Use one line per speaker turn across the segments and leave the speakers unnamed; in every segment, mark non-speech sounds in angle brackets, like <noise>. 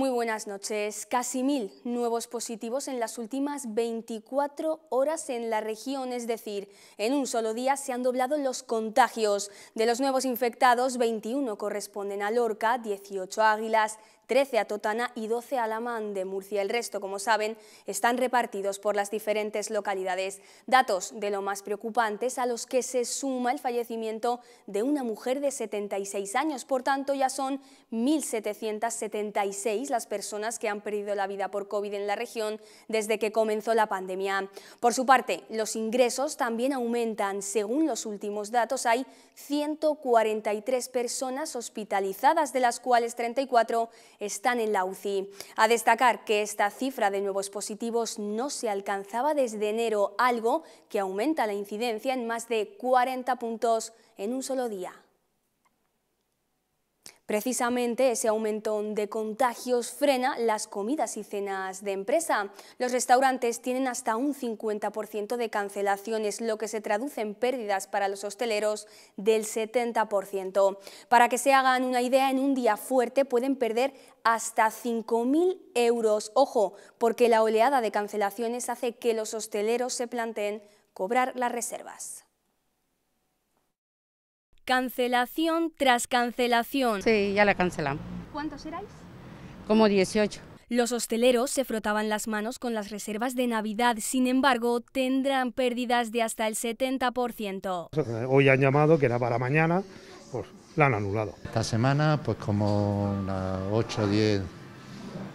Muy buenas noches. Casi mil nuevos positivos en las últimas 24 horas en la región, es decir, en un solo día se han doblado los contagios. De los nuevos infectados, 21 corresponden a Lorca, 18 Águilas, 13 a Totana y 12 a Alamán de Murcia. El resto, como saben, están repartidos por las diferentes localidades. Datos de lo más preocupantes a los que se suma el fallecimiento de una mujer de 76 años. Por tanto, ya son 1.776 las personas que han perdido la vida por COVID en la región desde que comenzó la pandemia. Por su parte, los ingresos también aumentan. Según los últimos datos, hay 143 personas hospitalizadas, de las cuales 34 están en la UCI. A destacar que esta cifra de nuevos positivos no se alcanzaba desde enero, algo que aumenta la incidencia en más de 40 puntos en un solo día. Precisamente ese aumento de contagios frena las comidas y cenas de empresa. Los restaurantes tienen hasta un 50% de cancelaciones, lo que se traduce en pérdidas para los hosteleros del 70%. Para que se hagan una idea, en un día fuerte pueden perder hasta 5.000 euros. Ojo, porque la oleada de cancelaciones hace que los hosteleros se planteen cobrar las reservas. Cancelación tras cancelación. Sí, ya la cancelamos. ¿Cuántos erais? Como 18. Los hosteleros se frotaban las manos con las reservas de Navidad, sin embargo, tendrán pérdidas de hasta el 70%. Hoy han llamado que era para mañana, pues la han anulado. Esta semana, pues como 8 o 10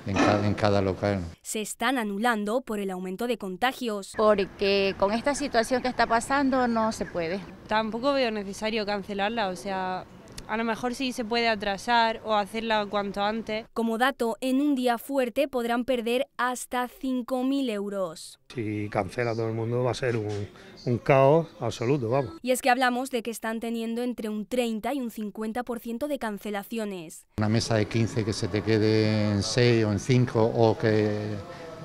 en cada, local. Se están anulando por el aumento de contagios. Porque con esta situación que está pasando no se puede tampoco veo necesario cancelarla, o sea, a lo mejor sí se puede atrasar o hacerla cuanto antes. Como dato, en un día fuerte podrán perder hasta 5.000 euros. Si cancela todo el mundo va a ser un, caos absoluto, vamos. Y es que hablamos de que están teniendo entre un 30 y un 50% de cancelaciones. Una mesa de 15 que se te quede en 6 o en 5 o que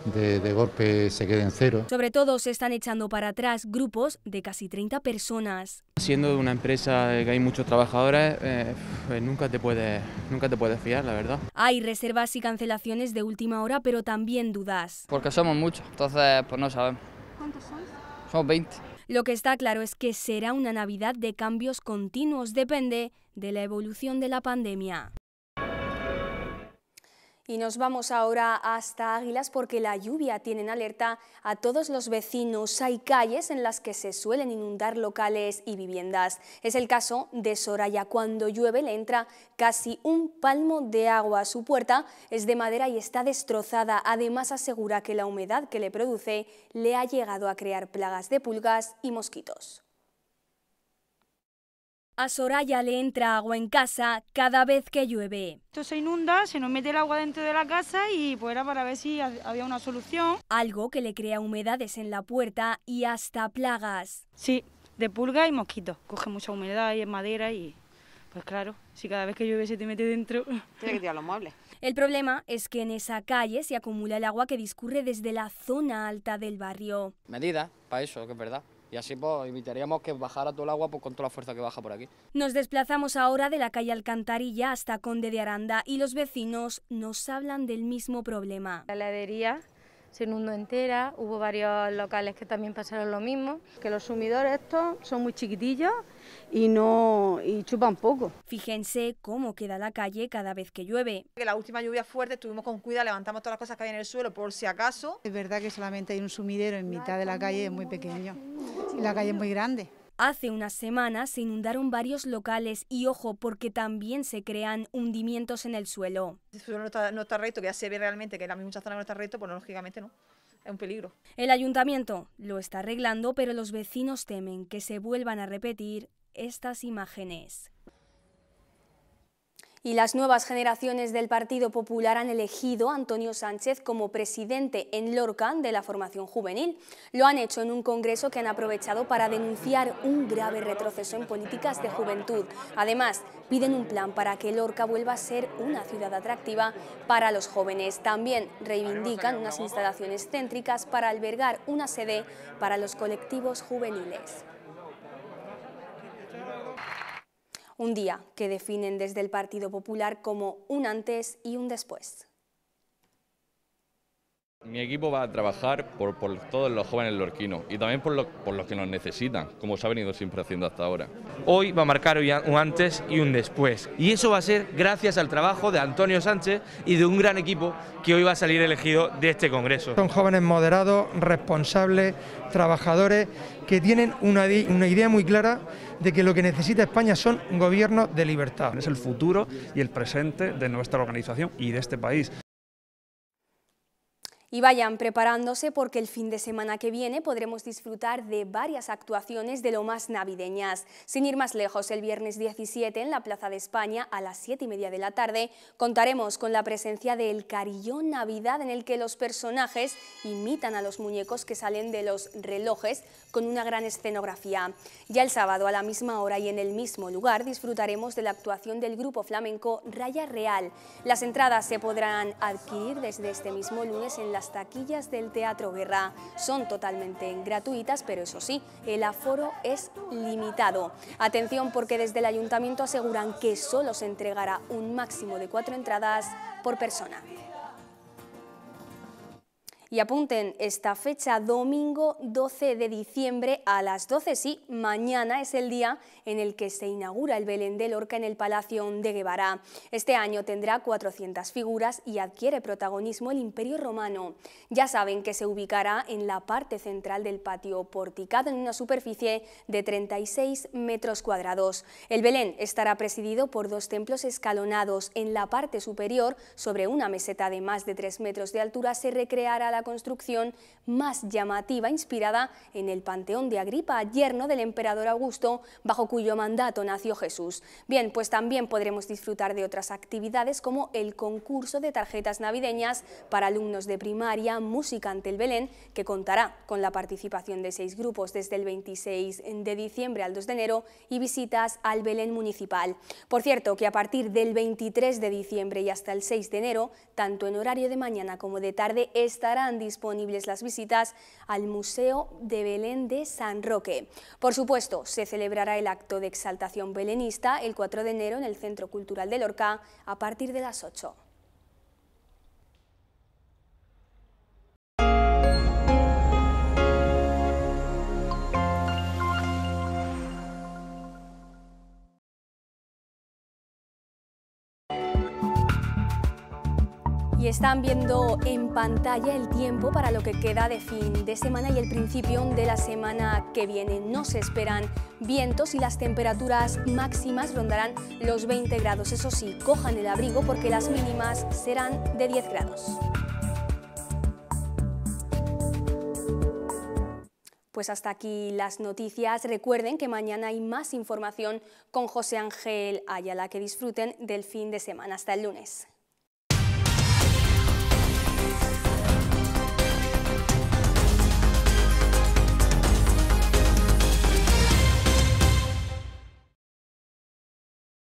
de, golpe se quede en cero. Sobre todo se están echando para atrás grupos de casi 30 personas. Siendo una empresa eh, que hay muchos trabajadores, eh, pues nunca, te puedes, nunca te puedes fiar, la verdad. Hay reservas y cancelaciones de última hora, pero también dudas. Porque somos muchos, entonces pues no sabemos. ¿Cuántos sois? Somos 20. Lo que está claro es que será una Navidad de cambios continuos, depende de la evolución de la pandemia. Y nos vamos ahora hasta Águilas porque la lluvia tiene en alerta a todos los vecinos. Hay calles en las que se suelen inundar locales y viviendas. Es el caso de Soraya. Cuando llueve le entra casi un palmo de agua. a Su puerta es de madera y está destrozada. Además asegura que la humedad que le produce le ha llegado a crear plagas de pulgas y mosquitos a Soraya le entra agua en casa cada vez que llueve. Esto se inunda, se nos mete el agua dentro de la casa y pues era para ver si había una solución. Algo que le crea humedades en la puerta y hasta plagas. Sí, de pulga y mosquitos. Coge mucha humedad y es madera y pues claro, si cada vez que llueve se te mete dentro... <laughs> Tiene que tirar los muebles. El problema es que en esa calle se acumula el agua que discurre desde la zona alta del barrio. Medida, para eso, que es verdad y así pues evitaríamos que bajara todo el agua pues, con toda la fuerza que baja por aquí. Nos desplazamos ahora de la calle Alcantarilla hasta Conde de Aranda y los vecinos nos hablan del mismo problema. La heladería se inundó entera, hubo varios locales que también pasaron lo mismo, que los sumidores estos son muy chiquitillos y no y chupan poco. Fíjense cómo queda la calle cada vez que llueve. Que la última lluvia fuerte estuvimos con cuidado, levantamos todas las cosas que había en el suelo por si acaso. Es verdad que solamente hay un sumidero en mitad de la calle, es muy pequeño. Y la calle es muy grande. Hace unas semanas se inundaron varios locales y ojo porque también se crean hundimientos en el suelo. el suelo no está, recto, que ya se realmente que la misma zona no está recto, pues lógicamente no. Es un peligro. El ayuntamiento lo está arreglando, pero los vecinos temen que se vuelvan a repetir estas imágenes. Y las nuevas generaciones del Partido Popular han elegido a Antonio Sánchez como presidente en Lorca de la formación juvenil. Lo han hecho en un congreso que han aprovechado para denunciar un grave retroceso en políticas de juventud. Además, piden un plan para que Lorca vuelva a ser una ciudad atractiva para los jóvenes. También reivindican unas instalaciones céntricas para albergar una sede para los colectivos juveniles. un día que definen desde el Partido Popular como un antes y un después. Mi equipo va a trabajar por, todos los jóvenes lorquinos y también por, los que nos necesitan, como se ha venido siempre haciendo hasta ahora. Hoy va a marcar un antes y un después. Y eso va a ser gracias al trabajo de Antonio Sánchez y de un gran equipo que hoy va a salir elegido de este Congreso. Son jóvenes moderados, responsables, trabajadores, que tienen una, una idea muy clara de que lo que necesita España son gobiernos de libertad. Es el futuro y el presente de nuestra organización y de este país. Y vayan preparándose porque el fin de semana que viene podremos disfrutar de varias actuaciones de lo más navideñas. Sin ir más lejos, el viernes 17 en la Plaza de España a las 7 y media de la tarde contaremos con la presencia del Carillón Navidad en el que los personajes imitan a los muñecos que salen de los relojes con una gran escenografía. Ya el sábado a la misma hora y en el mismo lugar disfrutaremos de la actuación del grupo flamenco Raya Real. Las entradas se podrán adquirir desde este mismo lunes en la las taquillas del Teatro Guerra. Son totalmente gratuitas, pero eso sí, el aforo es limitado. Atención porque desde el ayuntamiento aseguran que solo se entregará un máximo de cuatro entradas por persona. Y apunten esta fecha, domingo 12 de diciembre a las 12, sí, mañana es el día en el que se inaugura el Belén de Lorca en el Palacio de Guevara. Este año tendrá 400 figuras y adquiere protagonismo el Imperio Romano. Ya saben que se ubicará en la parte central del patio porticado en una superficie de 36 metros cuadrados. El Belén estará presidido por dos templos escalonados. En la parte superior, sobre una meseta de más de 3 metros de altura, se recreará la construcción más llamativa inspirada en el Panteón de Agripa, yerno del emperador Augusto, bajo cuyo mandato nació Jesús. Bien, pues también podremos disfrutar de otras actividades como el concurso de tarjetas navideñas para alumnos de primaria, música ante el Belén, que contará con la participación de seis grupos desde el 26 de diciembre al 2 de enero y visitas al Belén municipal. Por cierto, que a partir del 23 de diciembre y hasta el 6 de enero, tanto en horario de mañana como de tarde, estarán disponibles las visitas al Museo de Belén de San Roque. Por supuesto, se celebrará el acto de exaltación belenista el 4 de enero en el Centro Cultural de Lorca a partir de las 8. y están viendo en pantalla el tiempo para lo que queda de fin de semana y el principio de la semana que viene. No se esperan vientos y las temperaturas máximas rondarán los 20 grados. Eso sí, cojan el abrigo porque las mínimas serán de 10 grados. Pues hasta aquí las noticias. Recuerden que mañana hay más información con José Ángel Ayala. Que disfruten del fin de semana. Hasta el lunes.